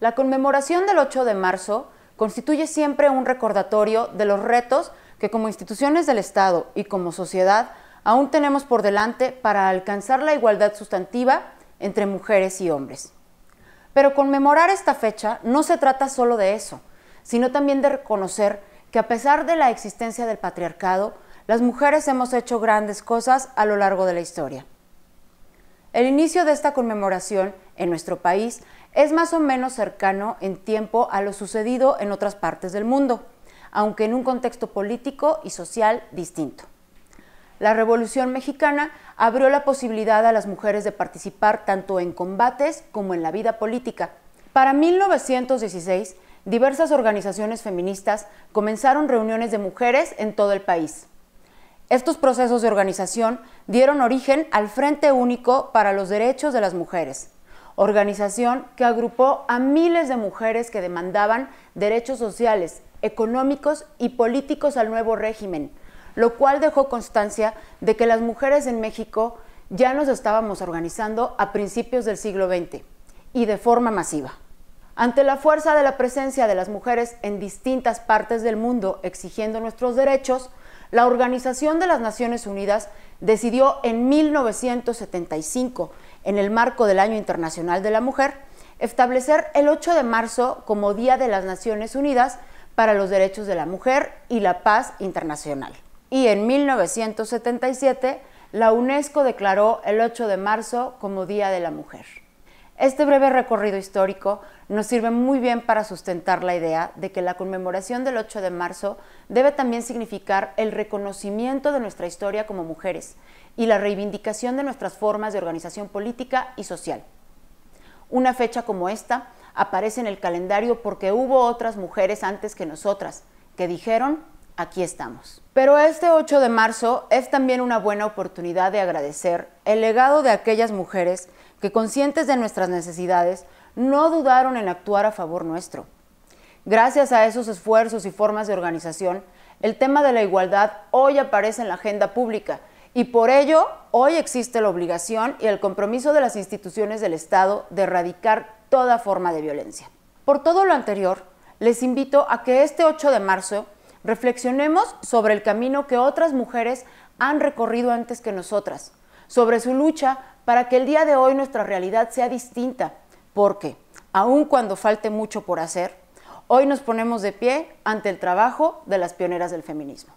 La conmemoración del 8 de marzo constituye siempre un recordatorio de los retos que como instituciones del Estado y como sociedad aún tenemos por delante para alcanzar la igualdad sustantiva entre mujeres y hombres. Pero conmemorar esta fecha no se trata solo de eso, sino también de reconocer que a pesar de la existencia del patriarcado, las mujeres hemos hecho grandes cosas a lo largo de la historia. El inicio de esta conmemoración en nuestro país es más o menos cercano en tiempo a lo sucedido en otras partes del mundo, aunque en un contexto político y social distinto. La Revolución Mexicana abrió la posibilidad a las mujeres de participar tanto en combates como en la vida política. Para 1916, diversas organizaciones feministas comenzaron reuniones de mujeres en todo el país. Estos procesos de organización dieron origen al Frente Único para los Derechos de las Mujeres, organización que agrupó a miles de mujeres que demandaban derechos sociales, económicos y políticos al nuevo régimen, lo cual dejó constancia de que las mujeres en México ya nos estábamos organizando a principios del siglo XX y de forma masiva. Ante la fuerza de la presencia de las mujeres en distintas partes del mundo exigiendo nuestros derechos, la Organización de las Naciones Unidas decidió en 1975, en el marco del Año Internacional de la Mujer, establecer el 8 de marzo como Día de las Naciones Unidas para los Derechos de la Mujer y la Paz Internacional. Y en 1977, la UNESCO declaró el 8 de marzo como Día de la Mujer. Este breve recorrido histórico nos sirve muy bien para sustentar la idea de que la conmemoración del 8 de marzo debe también significar el reconocimiento de nuestra historia como mujeres y la reivindicación de nuestras formas de organización política y social. Una fecha como esta aparece en el calendario porque hubo otras mujeres antes que nosotras que dijeron aquí estamos. Pero este 8 de marzo es también una buena oportunidad de agradecer el legado de aquellas mujeres que conscientes de nuestras necesidades no dudaron en actuar a favor nuestro. Gracias a esos esfuerzos y formas de organización, el tema de la igualdad hoy aparece en la agenda pública y por ello hoy existe la obligación y el compromiso de las instituciones del Estado de erradicar toda forma de violencia. Por todo lo anterior, les invito a que este 8 de marzo Reflexionemos sobre el camino que otras mujeres han recorrido antes que nosotras, sobre su lucha para que el día de hoy nuestra realidad sea distinta, porque, aun cuando falte mucho por hacer, hoy nos ponemos de pie ante el trabajo de las pioneras del feminismo.